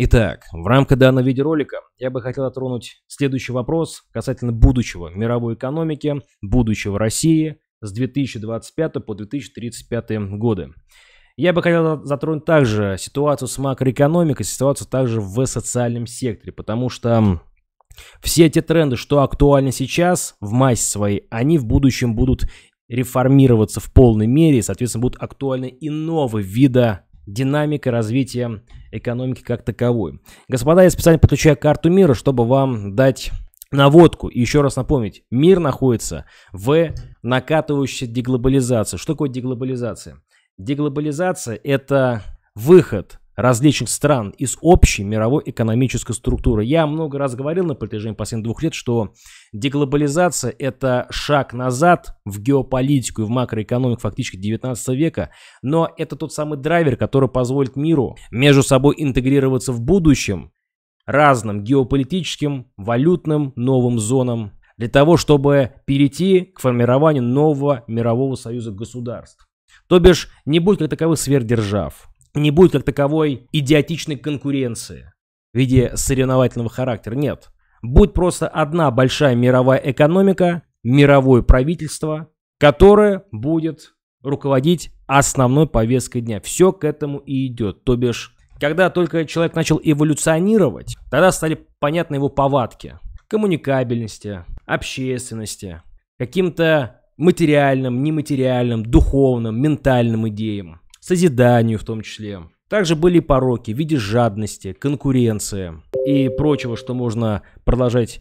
Итак, в рамках данного видеоролика я бы хотел отронуть следующий вопрос касательно будущего мировой экономики, будущего России с 2025 по 2035 годы. Я бы хотел затронуть также ситуацию с макроэкономикой, ситуацию также в социальном секторе, потому что все эти тренды, что актуальны сейчас в массе своей, они в будущем будут реформироваться в полной мере, и, соответственно, будут актуальны и новые вида динамикой развития экономики как таковой. Господа, я специально подключаю карту мира, чтобы вам дать наводку. И еще раз напомнить, мир находится в накатывающейся деглобализации. Что такое деглобализация? Деглобализация – это выход различных стран из общей мировой экономической структуры. Я много раз говорил на протяжении последних двух лет, что деглобализация – это шаг назад в геополитику и в макроэкономику фактически 19 века, но это тот самый драйвер, который позволит миру между собой интегрироваться в будущем, разным геополитическим, валютным, новым зонам для того, чтобы перейти к формированию нового мирового союза государств. То бишь, не будет как таковых сверхдержав не будет как таковой идиотичной конкуренции в виде соревновательного характера. Нет. Будет просто одна большая мировая экономика, мировое правительство, которое будет руководить основной повесткой дня. Все к этому и идет. То бишь, когда только человек начал эволюционировать, тогда стали понятны его повадки. Коммуникабельности, общественности, каким-то материальным, нематериальным, духовным, ментальным идеям созиданию в том числе. Также были пороки в виде жадности, конкуренции и прочего, что можно продолжать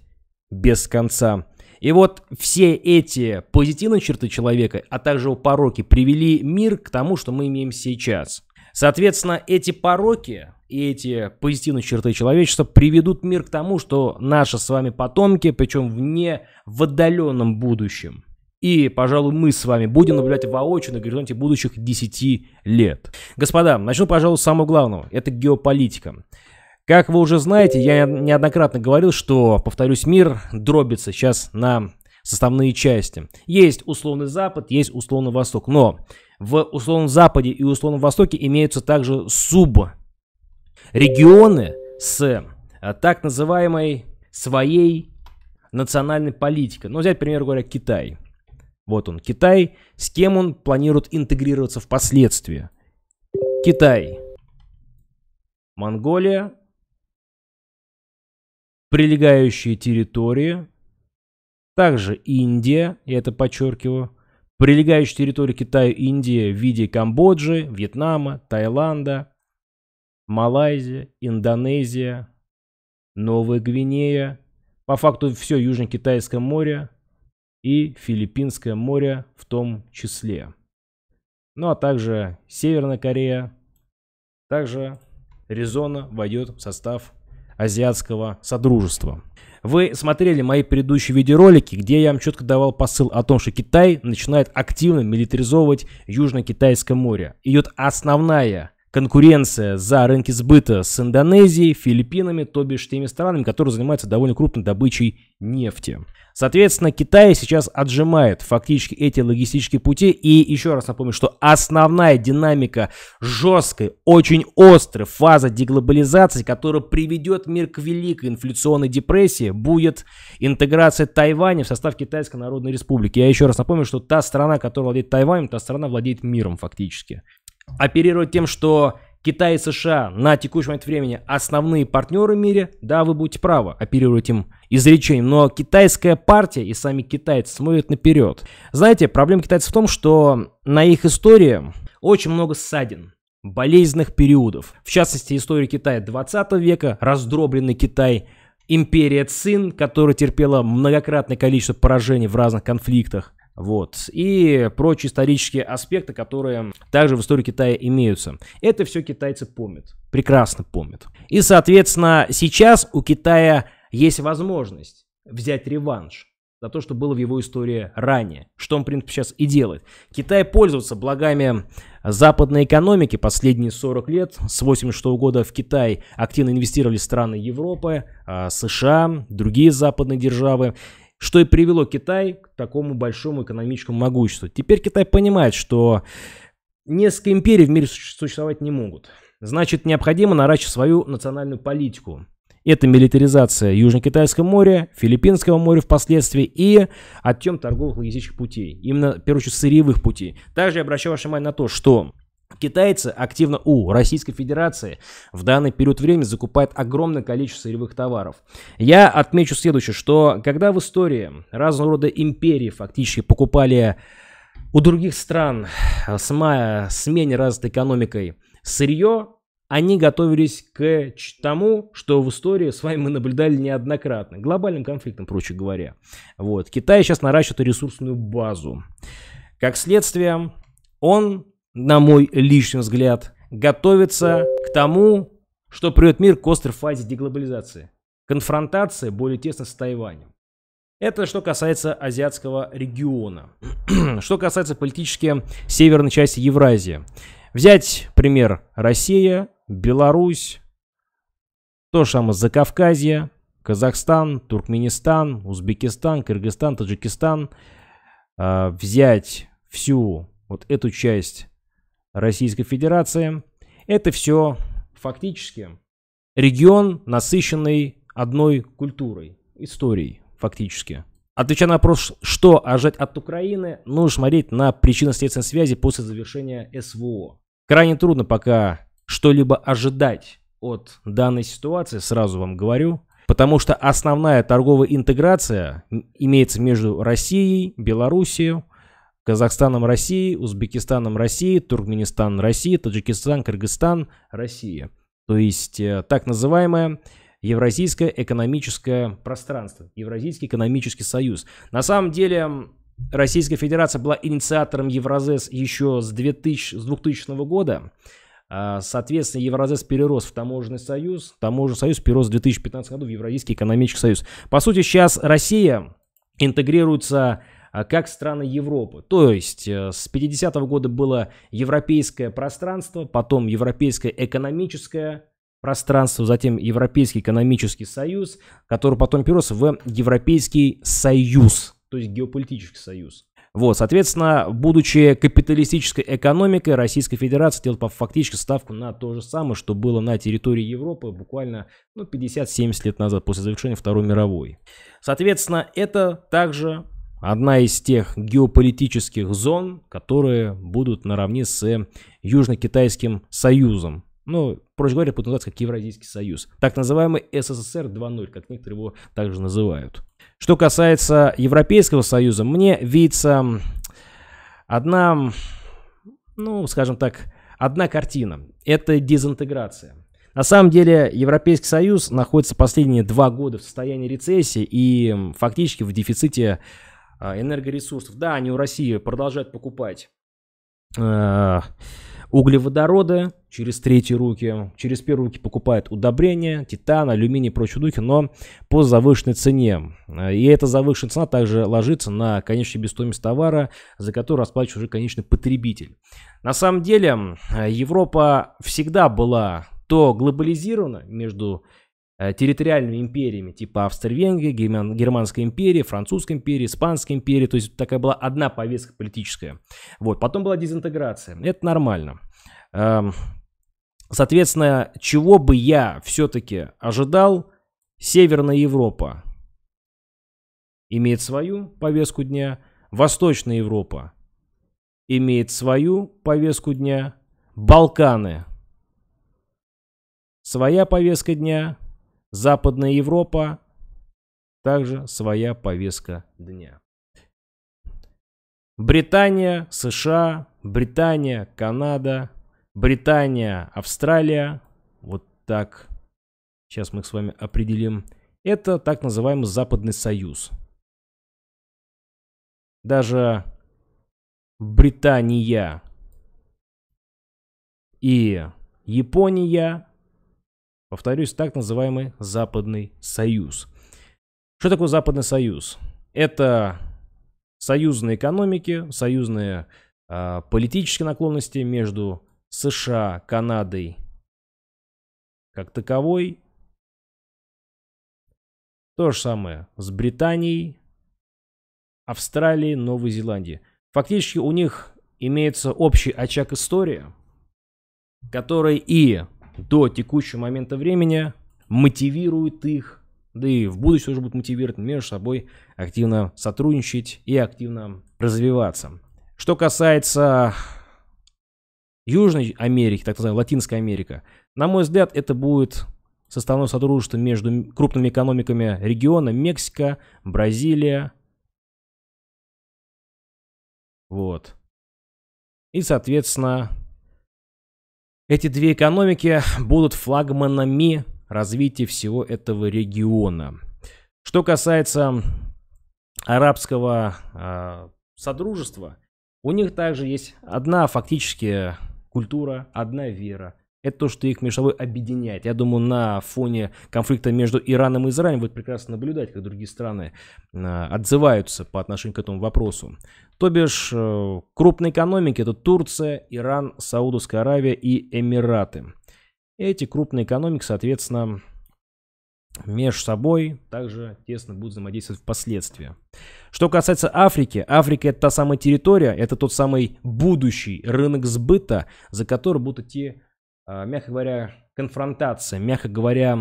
без конца. И вот все эти позитивные черты человека, а также его пороки, привели мир к тому, что мы имеем сейчас. Соответственно, эти пороки и эти позитивные черты человечества приведут мир к тому, что наши с вами потомки, причем вне, в отдаленном будущем, и, пожалуй, мы с вами будем наблюдать воочию на горизонте будущих 10 лет. Господа, начну, пожалуй, с самого главного. Это геополитика. Как вы уже знаете, я неоднократно говорил, что, повторюсь, мир дробится сейчас на составные части. Есть условный Запад, есть условный Восток. Но в условном Западе и условном Востоке имеются также субрегионы с э, так называемой своей национальной политикой. Ну, взять, к примеру говоря, Китай – вот он, Китай. С кем он планирует интегрироваться впоследствии? Китай. Монголия. Прилегающие территории. Также Индия, я это подчеркиваю. Прилегающие территории Китая и Индии в виде Камбоджи, Вьетнама, Таиланда, Малайзия, Индонезия, Новая Гвинея. По факту все Южно-Китайское море, и Филиппинское море в том числе. Ну а также Северная Корея. Также Резона войдет в состав Азиатского Содружества. Вы смотрели мои предыдущие видеоролики, где я вам четко давал посыл о том, что Китай начинает активно милитаризовывать Южно-Китайское море. Идет основная конкуренция за рынки сбыта с Индонезией, Филиппинами, то бишь теми странами, которые занимаются довольно крупной добычей нефти. Соответственно, Китай сейчас отжимает фактически эти логистические пути. И еще раз напомню, что основная динамика жесткой, очень острой фазы деглобализации, которая приведет мир к великой инфляционной депрессии, будет интеграция Тайваня в состав Китайской Народной Республики. Я еще раз напомню, что та страна, которая владеет Тайванем, та страна владеет миром фактически оперировать тем, что Китай и США на текущий момент времени основные партнеры в мире, да, вы будете правы, оперировать им изречением, но китайская партия и сами китайцы смотрят наперед. Знаете, проблема китайцев в том, что на их истории очень много ссадин, болезненных периодов. В частности, история Китая 20 века, раздробленный Китай, империя Цин, которая терпела многократное количество поражений в разных конфликтах. Вот. И прочие исторические аспекты, которые также в истории Китая имеются. Это все китайцы помнят. Прекрасно помнят. И, соответственно, сейчас у Китая есть возможность взять реванш за то, что было в его истории ранее, что он, в принципе, сейчас и делает. Китай пользуется благами западной экономики последние 40 лет. С 86 года в Китай активно инвестировали страны Европы, а, США, другие западные державы что и привело Китай к такому большому экономическому могуществу. Теперь Китай понимает, что несколько империй в мире существовать не могут. Значит, необходимо наращивать свою национальную политику. Это милитаризация Южно-Китайского моря, Филиппинского моря впоследствии и оттем торговых логистических путей. Именно, в первую очередь, сырьевых путей. Также я обращаю ваше внимание на то, что Китайцы активно у Российской Федерации в данный период времени закупают огромное количество сырьевых товаров. Я отмечу следующее, что когда в истории разного рода империи фактически покупали у других стран э, с, мая, с развитой экономикой сырье, они готовились к тому, что в истории с вами мы наблюдали неоднократно. Глобальным конфликтом, проще говоря. Вот. Китай сейчас наращивает ресурсную базу. Как следствие, он на мой личный взгляд, готовится к тому, что придет мир к острой фазе деглобализации. Конфронтация более тесно с Тайванем. Это что касается азиатского региона. что касается политически северной части Евразии. Взять пример Россия, Беларусь, то же самое Закавказье, Казахстан, Туркменистан, Узбекистан, Кыргызстан, Таджикистан. А, взять всю вот эту часть Российской Федерации. Это все фактически регион, насыщенный одной культурой, историей фактически. Отвечая на вопрос, что ожать от Украины, нужно смотреть на причинно-следственные связи после завершения СВО. Крайне трудно пока что-либо ожидать от данной ситуации, сразу вам говорю, потому что основная торговая интеграция имеется между Россией, Белоруссией, Казахстаном России, Узбекистаном России, Туркменистан России, Таджикистан, Кыргызстан Россия. То есть э, так называемое Евразийское экономическое пространство, Евразийский экономический союз. На самом деле Российская Федерация была инициатором Евразес еще с, 2000, с 2000 года. А, соответственно, Евразес перерос в таможенный союз. Таможенный союз перерос в 2015 году в Евразийский экономический союз. По сути, сейчас Россия интегрируется а как страны Европы. То есть э, с 50-го года было европейское пространство, потом европейское экономическое пространство, затем Европейский экономический союз, который потом перерос в Европейский союз, то есть геополитический союз. Вот, соответственно, будучи капиталистической экономикой, Российская Федерация делала фактически ставку на то же самое, что было на территории Европы буквально ну, 50-70 лет назад, после завершения Второй мировой. Соответственно, это также одна из тех геополитических зон, которые будут наравне с э, Южно-Китайским союзом. Ну, проще говоря, будут называться как Евразийский союз. Так называемый СССР 2.0, как некоторые его также называют. Что касается Европейского союза, мне видится одна, ну, скажем так, одна картина. Это дезинтеграция. На самом деле Европейский Союз находится последние два года в состоянии рецессии и фактически в дефиците а, энергоресурсов. Да, они у России продолжают покупать э, углеводороды через третьи руки, через первые руки покупают удобрения, титан, алюминий и прочие духи, но по завышенной цене. Э, и эта завышенная цена также ложится на конечную стоимость товара, за который расплачивается уже конечный потребитель. На самом деле э, Европа всегда была то глобализирована между Э, территориальными империями, типа Австро-Венгрии, Германской империи, Французской империи, Испанской империи. То есть такая была одна повестка политическая. Вот. Потом была дезинтеграция. Это нормально. Эм, соответственно, чего бы я все-таки ожидал, Северная Европа имеет свою повестку дня, Восточная Европа имеет свою повестку дня, Балканы своя повестка дня, Западная Европа также своя повестка дня. Британия, США, Британия, Канада, Британия, Австралия. Вот так. Сейчас мы их с вами определим. Это так называемый Западный Союз. Даже Британия и Япония Повторюсь, так называемый Западный Союз. Что такое Западный Союз? Это союзные экономики, союзные э, политические наклонности между США, Канадой как таковой. То же самое с Британией, Австралией, Новой Зеландией. Фактически у них имеется общий очаг истории, который и до текущего момента времени, мотивирует их, да и в будущем уже будут мотивировать между собой активно сотрудничать и активно развиваться. Что касается Южной Америки, так называемой Латинской Америка, на мой взгляд, это будет составное сотрудничество между крупными экономиками региона Мексика, Бразилия. Вот. И, соответственно, эти две экономики будут флагманами развития всего этого региона. Что касается арабского э, содружества, у них также есть одна фактически культура, одна вера – это то, что их между собой объединяет. Я думаю, на фоне конфликта между Ираном и Израилем будет прекрасно наблюдать, как другие страны а, отзываются по отношению к этому вопросу. То бишь, э, крупные экономики – это Турция, Иран, Саудовская Аравия и Эмираты. Эти крупные экономики, соответственно, между собой также тесно будут взаимодействовать впоследствии. Что касается Африки, Африка это та самая территория, это тот самый будущий рынок сбыта, за который будут идти а, мягко говоря, конфронтация, мягко говоря,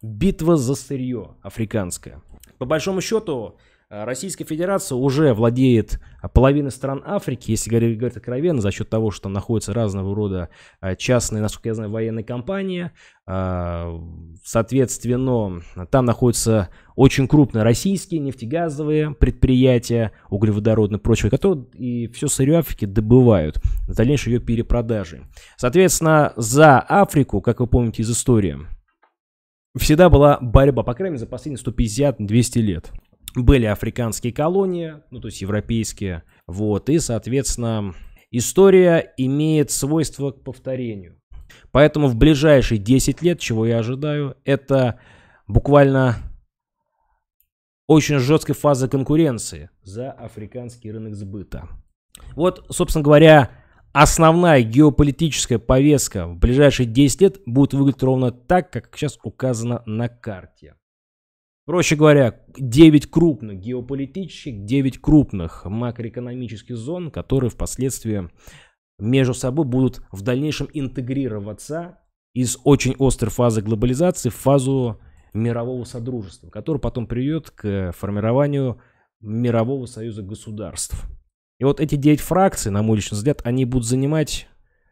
битва за сырье африканское. По большому счету, а, Российская Федерация уже владеет а, половиной стран Африки, если говорить, откровенно, за счет того, что там находятся разного рода частные, насколько я знаю, военные компании. Соответственно, там находятся очень крупные российские нефтегазовые предприятия, углеводородные и прочее, которые и все сырье Африки добывают в дальнейшей ее перепродажи. Соответственно, за Африку, как вы помните из истории, всегда была борьба, по крайней мере, за последние 150-200 лет. Были африканские колонии, ну, то есть европейские, вот, и, соответственно, история имеет свойство к повторению. Поэтому в ближайшие 10 лет, чего я ожидаю, это буквально очень жесткой фазы конкуренции за африканский рынок сбыта. Вот, собственно говоря, основная геополитическая повестка в ближайшие 10 лет будет выглядеть ровно так, как сейчас указано на карте. Проще говоря, 9 крупных геополитических, 9 крупных макроэкономических зон, которые впоследствии между собой будут в дальнейшем интегрироваться из очень острой фазы глобализации в фазу мирового содружества, который потом приведет к формированию мирового союза государств. И вот эти девять фракций, на мой личный взгляд, они будут занимать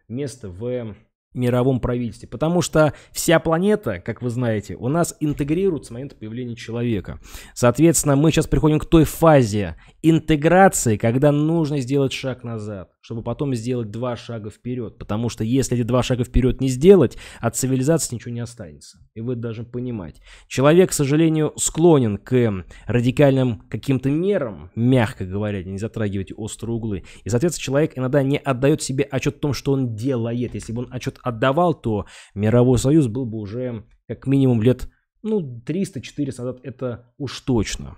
место в мировом правительстве. Потому что вся планета, как вы знаете, у нас интегрируется с момента появления человека. Соответственно, мы сейчас приходим к той фазе интеграции, когда нужно сделать шаг назад, чтобы потом сделать два шага вперед. Потому что если эти два шага вперед не сделать, от цивилизации ничего не останется. И вы должны понимать. Человек, к сожалению, склонен к радикальным каким-то мерам, мягко говоря, не затрагивать острые углы. И, соответственно, человек иногда не отдает себе отчет о том, что он делает. Если бы он отчет отдавал, то мировой союз был бы уже как минимум лет ну, 300-400 назад, это уж точно.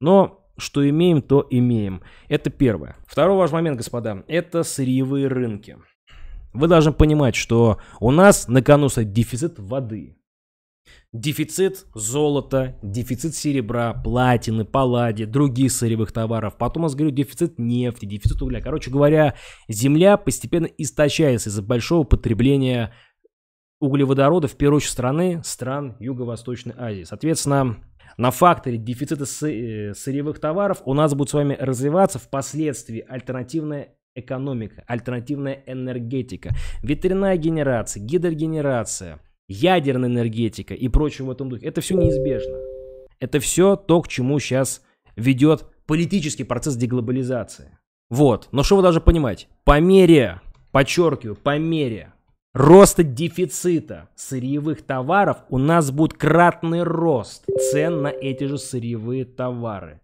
Но что имеем, то имеем. Это первое. Второй важный момент, господа, это сырьевые рынки. Вы должны понимать, что у нас на кону стоит дефицит воды. Дефицит золота, дефицит серебра, платины, паллади, других сырьевых товаров. Потом у нас, говорю, дефицит нефти, дефицит угля. Короче говоря, земля постепенно истощается из-за большого потребления углеводорода, в первую очередь страны, стран Юго-Восточной Азии. Соответственно, на факторе дефицита э, сырьевых товаров у нас будет с вами развиваться впоследствии альтернативная экономика, альтернативная энергетика, ветряная генерация, гидрогенерация, ядерная энергетика и прочее в этом духе. Это все неизбежно. Это все то, к чему сейчас ведет политический процесс деглобализации. Вот. Но что вы должны понимать? По мере, подчеркиваю, по мере роста дефицита сырьевых товаров у нас будет кратный рост цен на эти же сырьевые товары.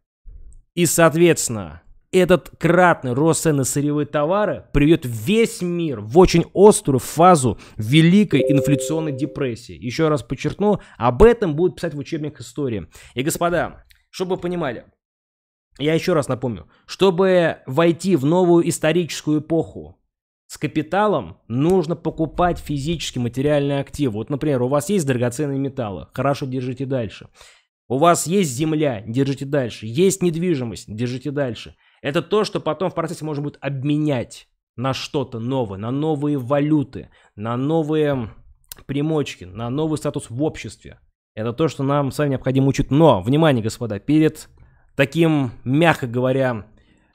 И, соответственно, этот кратный рост цен на сырьевые товары приведет весь мир в очень острую фазу великой инфляционной депрессии. Еще раз подчеркну, об этом будут писать в учебниках истории. И, господа, чтобы вы понимали, я еще раз напомню, чтобы войти в новую историческую эпоху, с капиталом нужно покупать физически материальные активы. Вот, например, у вас есть драгоценные металлы, хорошо держите дальше. У вас есть земля, держите дальше. Есть недвижимость, держите дальше. Это то, что потом в процессе можно будет обменять на что-то новое, на новые валюты, на новые примочки, на новый статус в обществе. Это то, что нам с вами необходимо учить. Но, внимание, господа, перед таким, мягко говоря,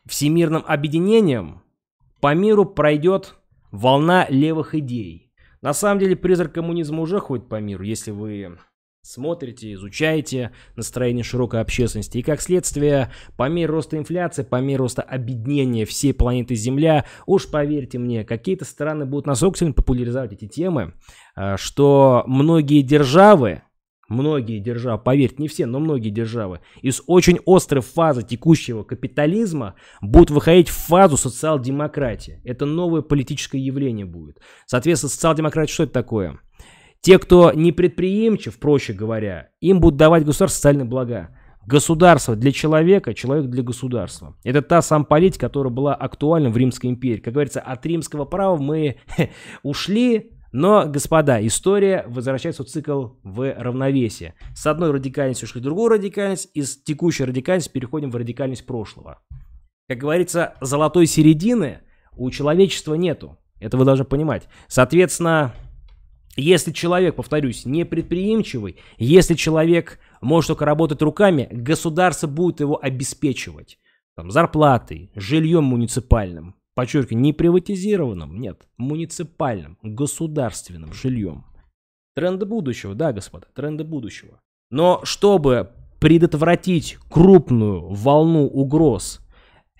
всемирным объединением по миру пройдет волна левых идей. На самом деле призрак коммунизма уже ходит по миру, если вы смотрите, изучаете настроение широкой общественности. И как следствие, по мере роста инфляции, по мере роста объединения всей планеты Земля, уж поверьте мне, какие-то страны будут настолько сильно популяризовать эти темы, э, что многие державы, Многие державы, поверьте, не все, но многие державы из очень острой фазы текущего капитализма будут выходить в фазу социал-демократии. Это новое политическое явление будет. Соответственно, социал-демократия что это такое? Те, кто не предприимчив, проще говоря, им будут давать государство социальные блага. Государство для человека, человек для государства. Это та сам политика, которая была актуальна в Римской империи. Как говорится, от римского права мы ушли, но, господа, история возвращается в цикл в равновесие. С одной радикальности ушли в другую радикальность, из текущей радикальности переходим в радикальность прошлого. Как говорится, золотой середины у человечества нету. Это вы должны понимать. Соответственно, если человек, повторюсь, не предприимчивый, если человек может только работать руками, государство будет его обеспечивать. Там, зарплатой, жильем муниципальным, Подчеркиваю, не приватизированным, нет, муниципальным, государственным жильем. Тренды будущего, да, господа, тренды будущего. Но чтобы предотвратить крупную волну угроз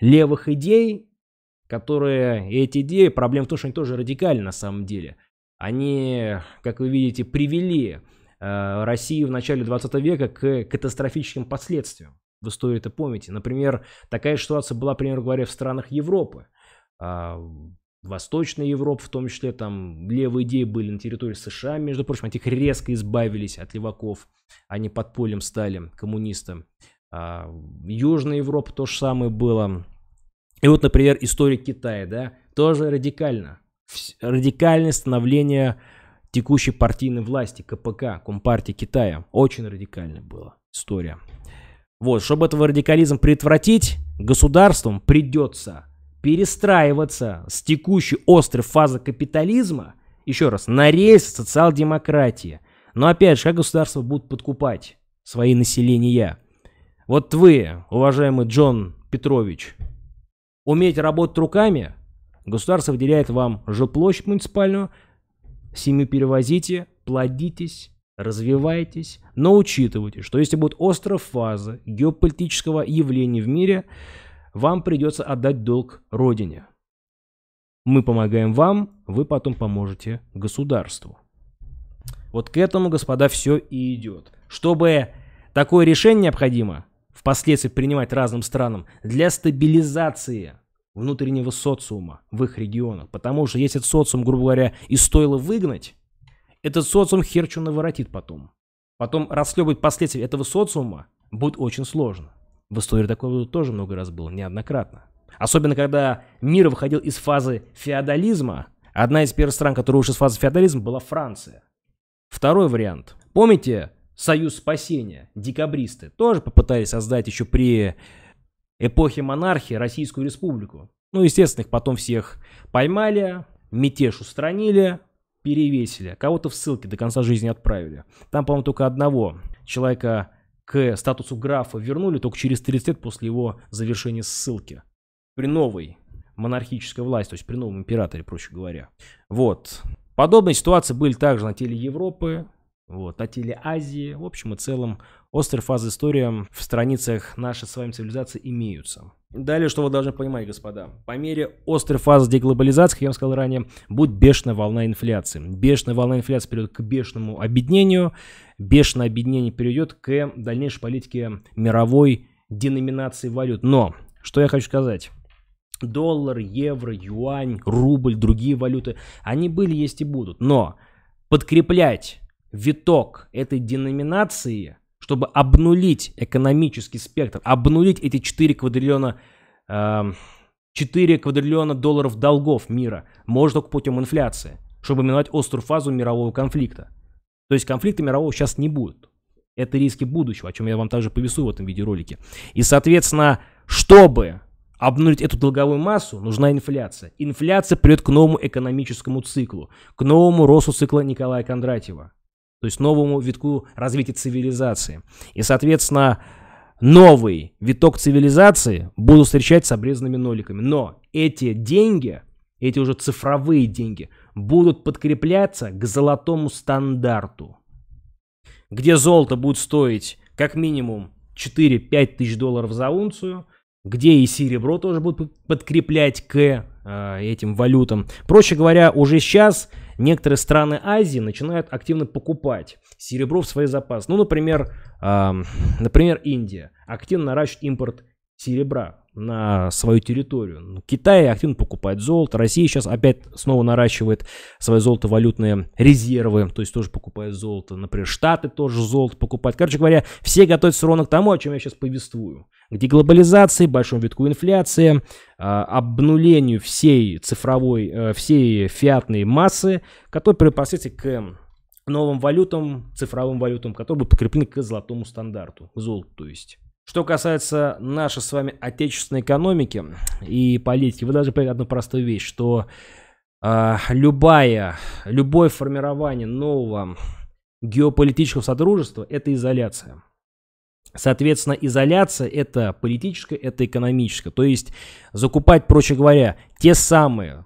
левых идей, которые эти идеи, проблема в том, что они тоже радикальны на самом деле. Они, как вы видите, привели э, Россию в начале 20 века к катастрофическим последствиям. вы истории это помните. Например, такая ситуация была, например говоря, в странах Европы – а, Восточной Европы, в том числе там левые идеи были на территории США, между прочим, от них резко избавились от леваков, они под полем стали коммунистам. А, Южная Европа то же самое было. И вот, например, история Китая, да, тоже радикально. Радикальное становление текущей партийной власти, КПК, Компартии Китая. Очень радикально была история. Вот, чтобы этого радикализм предотвратить, государством придется перестраиваться с текущей острой фазы капитализма, еще раз, на рельс социал-демократии. Но опять же, как государство будет подкупать свои населения? Вот вы, уважаемый Джон Петрович, умеете работать руками? Государство выделяет вам жилплощадь муниципальную, семью перевозите, плодитесь, развивайтесь, но учитывайте, что если будет острая фаза геополитического явления в мире, вам придется отдать долг Родине. Мы помогаем вам, вы потом поможете государству. Вот к этому, господа, все и идет. Чтобы такое решение необходимо впоследствии принимать разным странам для стабилизации внутреннего социума в их регионах. Потому что если этот социум, грубо говоря, и стоило выгнать, этот социум херчу наворотит потом. Потом расследовать последствия этого социума будет очень сложно. В истории такого тоже много раз было, неоднократно. Особенно, когда мир выходил из фазы феодализма. Одна из первых стран, которая ушла из фазы феодализма, была Франция. Второй вариант. Помните Союз спасения, декабристы, тоже попытались создать еще при эпохе монархии Российскую республику. Ну, естественно, их потом всех поймали, мятеж устранили, перевесили. Кого-то в ссылке до конца жизни отправили. Там, по-моему, только одного человека к статусу графа вернули только через 30 лет после его завершения ссылки. При новой монархической власти, то есть при новом императоре, проще говоря. Вот. Подобные ситуации были также на теле Европы, вот, на теле Азии. В общем и целом, Острые фазы истории в страницах нашей с вами цивилизации имеются. Далее, что вы должны понимать, господа. По мере острой фазы деглобализации, как я вам сказал ранее, будет бешеная волна инфляции. Бешеная волна инфляции приведет к бешеному объединению. Бешеное объединение перейдет к дальнейшей политике мировой деноминации валют. Но, что я хочу сказать. Доллар, евро, юань, рубль, другие валюты, они были, есть и будут. Но подкреплять виток этой деноминации чтобы обнулить экономический спектр, обнулить эти 4 квадриллиона, 4 эм, квадриллиона долларов долгов мира, можно только путем инфляции, чтобы миновать острую фазу мирового конфликта. То есть конфликта мирового сейчас не будет. Это риски будущего, о чем я вам также повесу в этом видеоролике. И, соответственно, чтобы обнулить эту долговую массу, нужна инфляция. Инфляция придет к новому экономическому циклу, к новому росту цикла Николая Кондратьева то есть новому витку развития цивилизации. И, соответственно, новый виток цивилизации будут встречать с обрезанными ноликами. Но эти деньги, эти уже цифровые деньги, будут подкрепляться к золотому стандарту, где золото будет стоить как минимум 4-5 тысяч долларов за унцию, где и серебро тоже будет подкреплять к э, этим валютам. Проще говоря, уже сейчас некоторые страны Азии начинают активно покупать серебро в свои запасы. Ну, например, э, например Индия активно наращивает импорт серебра на свою территорию. Ну, Китай активно покупает золото, Россия сейчас опять снова наращивает свои золотовалютные резервы, то есть тоже покупает золото. Например, Штаты тоже золото покупают. Короче говоря, все готовятся ровно к тому, о чем я сейчас повествую. К деглобализации, большому витку инфляции, а, обнулению всей цифровой, э, всей фиатной массы, которая припасется к новым валютам, цифровым валютам, которые будут прикреплены к золотому стандарту, к золоту, то есть. Что касается нашей с вами отечественной экономики и политики, вы даже понять одну простую вещь, что э, любая, любое формирование нового геополитического содружества – это изоляция. Соответственно, изоляция это политическая, это экономическая. То есть закупать, проще говоря, те самые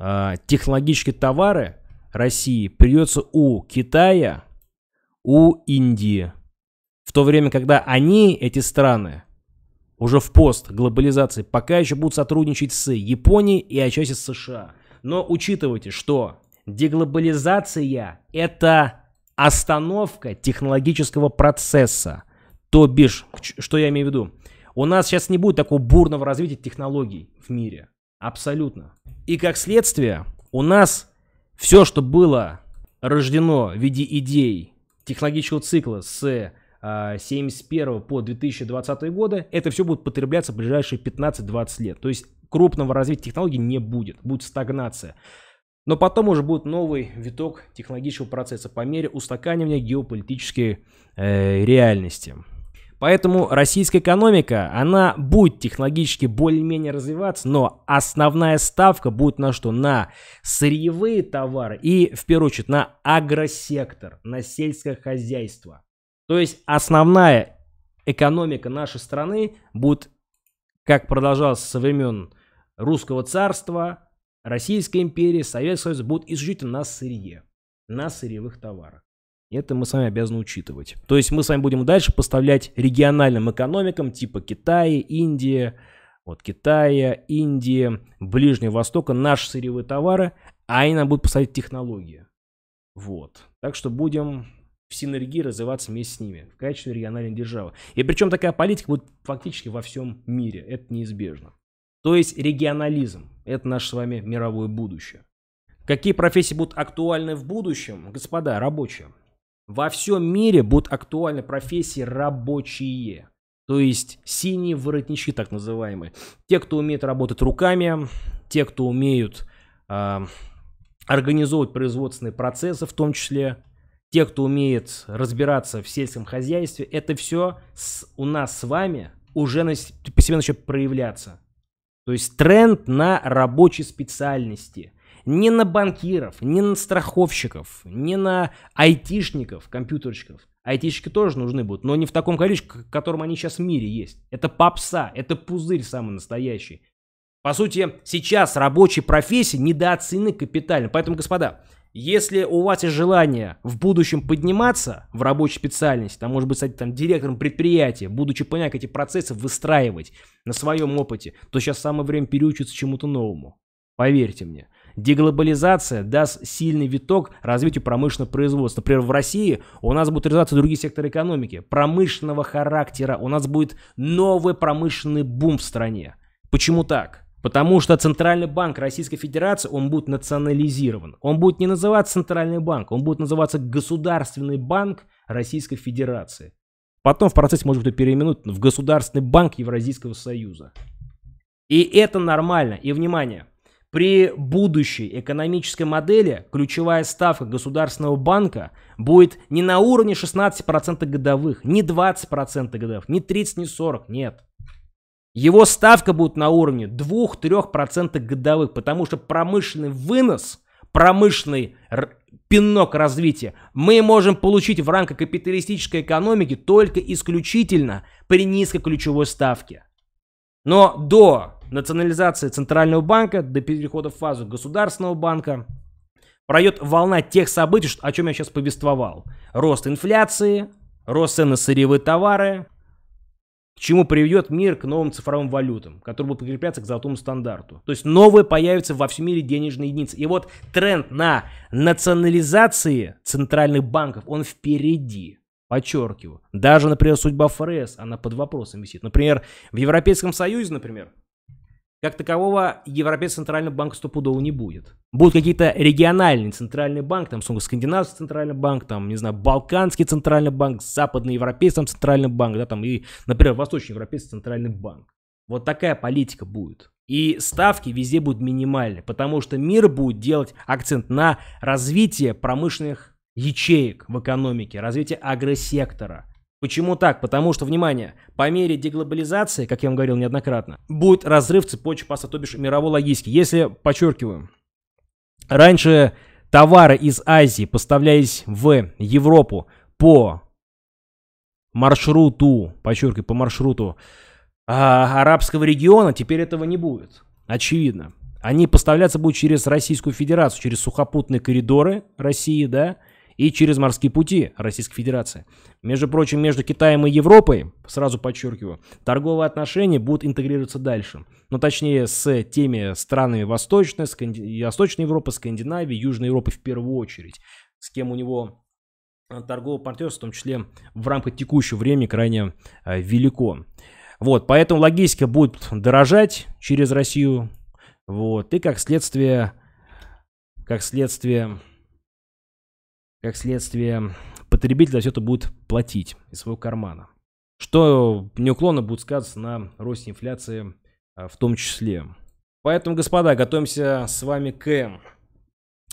э, технологические товары России придется у Китая, у Индии, в то время, когда они, эти страны, уже в пост глобализации, пока еще будут сотрудничать с Японией и отчасти с США. Но учитывайте, что деглобализация – это остановка технологического процесса. То бишь, что я имею в виду? У нас сейчас не будет такого бурного развития технологий в мире. Абсолютно. И как следствие, у нас все, что было рождено в виде идей технологического цикла с 71 э, по 2020 годы, это все будет потребляться в ближайшие 15-20 лет. То есть крупного развития технологий не будет, будет стагнация. Но потом уже будет новый виток технологического процесса по мере устаканивания геополитической э, реальности. Поэтому российская экономика, она будет технологически более-менее развиваться, но основная ставка будет на что? На сырьевые товары и, в первую очередь, на агросектор, на сельское хозяйство. То есть основная экономика нашей страны будет, как продолжалось со времен Русского царства, Российской империи, Советского Союза, будет исключительно на сырье, на сырьевых товарах. Это мы с вами обязаны учитывать. То есть мы с вами будем дальше поставлять региональным экономикам типа Китая, Индии, вот Китая, Индии, Ближнего Востока наши сырьевые товары, а они нам будут поставить технологии. Вот. Так что будем в синергии развиваться вместе с ними в качестве региональной державы. И причем такая политика будет фактически во всем мире. Это неизбежно. То есть регионализм – это наше с вами мировое будущее. Какие профессии будут актуальны в будущем? Господа, рабочие. Во всем мире будут актуальны профессии рабочие. То есть синие воротнички, так называемые. Те, кто умеет работать руками, те, кто умеют э, организовывать производственные процессы, в том числе те, кто умеет разбираться в сельском хозяйстве, это все с, у нас с вами уже на, себе начнет проявляться. То есть тренд на рабочие специальности. Не на банкиров, не на страховщиков, не на айтишников, компьютерщиков. Айтишники тоже нужны будут, но не в таком количестве, в котором они сейчас в мире есть. Это попса, это пузырь самый настоящий. По сути, сейчас рабочие профессии недооценены капитально. Поэтому, господа, если у вас есть желание в будущем подниматься в рабочую специальность, там, может быть, стать там, директором предприятия, будучи понять эти процессы, выстраивать на своем опыте, то сейчас самое время переучиться чему-то новому. Поверьте мне. Деглобализация даст сильный виток развитию промышленного производства. Например, в России у нас будет реализация другие секторы экономики, промышленного характера. У нас будет новый промышленный бум в стране. Почему так? Потому что Центральный банк Российской Федерации, он будет национализирован. Он будет не называться Центральный банк, он будет называться Государственный банк Российской Федерации. Потом в процессе, может быть, переименуют в Государственный банк Евразийского Союза. И это нормально. И, внимание, при будущей экономической модели ключевая ставка Государственного банка будет не на уровне 16% годовых, не 20% годовых, не 30, не 40, нет. Его ставка будет на уровне 2-3% годовых, потому что промышленный вынос, промышленный пинок развития мы можем получить в рамках капиталистической экономики только исключительно при низкой ключевой ставке. Но до национализации Центрального банка, до перехода в фазу Государственного банка, пройдет волна тех событий, о чем я сейчас повествовал. Рост инфляции, рост цен на сырьевые товары – чему приведет мир к новым цифровым валютам, которые будут прикрепляться к золотому стандарту. То есть новые появятся во всем мире денежные единицы. И вот тренд на национализации центральных банков, он впереди. Подчеркиваю. Даже, например, судьба ФРС, она под вопросом висит. Например, в Европейском Союзе, например, как такового европейский центральный банк стопудово не будет. Будут какие-то региональные центральные банки, там, Скандинавский центральный банк, там, не знаю, Балканский центральный банк, Западноевропейский центральный банк, да, там, и, например, Восточноевропейский центральный банк. Вот такая политика будет. И ставки везде будут минимальны, потому что мир будет делать акцент на развитие промышленных ячеек в экономике, развитие агросектора. Почему так? Потому что, внимание, по мере деглобализации, как я вам говорил неоднократно, будет разрыв цепочек паса, то бишь мировой логистики. Если, подчеркиваю, раньше товары из Азии поставлялись в Европу по маршруту, подчеркиваю, по маршруту а, арабского региона, теперь этого не будет. Очевидно. Они поставляться будут через Российскую Федерацию, через сухопутные коридоры России, да, и через морские пути Российской Федерации. Между прочим, между Китаем и Европой, сразу подчеркиваю, торговые отношения будут интегрироваться дальше. но, ну, точнее, с теми странами Восточной, Сканди... Восточной Европы, Скандинавии, Южной Европы в первую очередь, с кем у него э, торговое партнерство, в том числе в рамках текущего времени, крайне э, велико. Вот, поэтому логистика будет дорожать через Россию, вот, и как следствие, как следствие как следствие, потребитель за все это будет платить из своего кармана. Что неуклонно будет сказываться на росте инфляции а, в том числе. Поэтому, господа, готовимся с вами к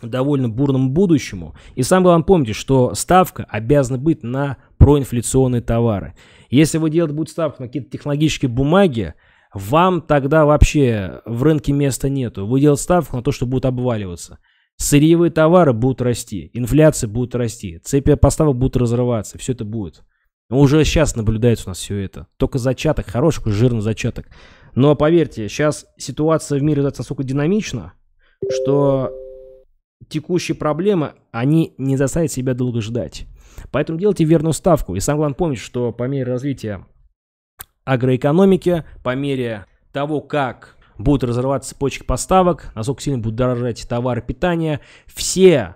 довольно бурному будущему. И самое главное, помните, что ставка обязана быть на проинфляционные товары. Если вы делать будет ставку на какие-то технологические бумаги, вам тогда вообще в рынке места нету. Вы делаете ставку на то, что будут обваливаться. Сырьевые товары будут расти, инфляция будет расти, цепи поставок будут разрываться, все это будет. Ну, уже сейчас наблюдается у нас все это. Только зачаток, хороший, жирный зачаток. Но поверьте, сейчас ситуация в мире настолько динамична, что текущие проблемы, они не заставят себя долго ждать. Поэтому делайте верную ставку. И самое главное помнить, что по мере развития агроэкономики, по мере того, как будут разрываться цепочки поставок, насколько сильно будут дорожать товары питания. Все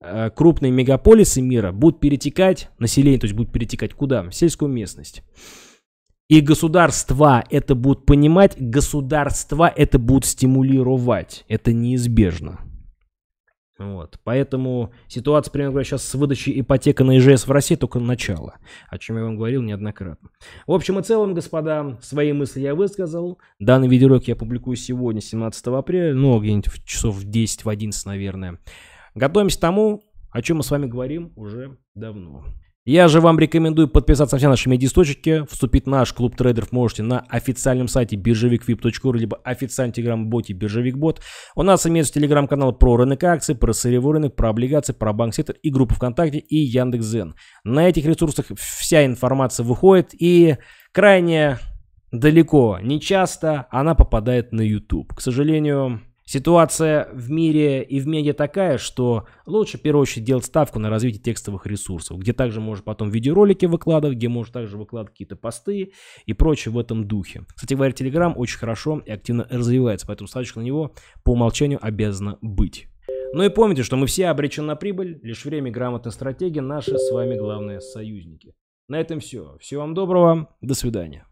э, крупные мегаполисы мира будут перетекать, население, то есть будут перетекать куда? В сельскую местность. И государства это будут понимать, государства это будут стимулировать. Это неизбежно. Вот. Поэтому ситуация, примерно говоря, сейчас с выдачей ипотека на ИЖС в России только начало, о чем я вам говорил неоднократно. В общем и целом, господа, свои мысли я высказал. Данный видеоролик я публикую сегодня, 17 апреля, ну, где-нибудь в часов в 10, в 11, наверное. Готовимся к тому, о чем мы с вами говорим уже давно. Я же вам рекомендую подписаться на все наши медиасточки, вступить в наш клуб трейдеров можете на официальном сайте биржевиквип.ру, либо официальном телеграм-боте биржевикбот. У нас имеется телеграм-канал про рынок акций, про сырьевой рынок, про облигации, про банк-сектор и группа ВКонтакте и Яндекс.Зен. На этих ресурсах вся информация выходит и крайне далеко, не часто она попадает на YouTube. К сожалению, Ситуация в мире и в медиа такая, что лучше в первую очередь делать ставку на развитие текстовых ресурсов, где также можно потом видеоролики выкладывать, где можно также выкладывать какие-то посты и прочее в этом духе. Кстати говоря, Telegram очень хорошо и активно развивается, поэтому ссылочка на него по умолчанию обязана быть. Ну и помните, что мы все обречены на прибыль, лишь время грамотной стратегии наши с вами главные союзники. На этом все. Всего вам доброго, до свидания.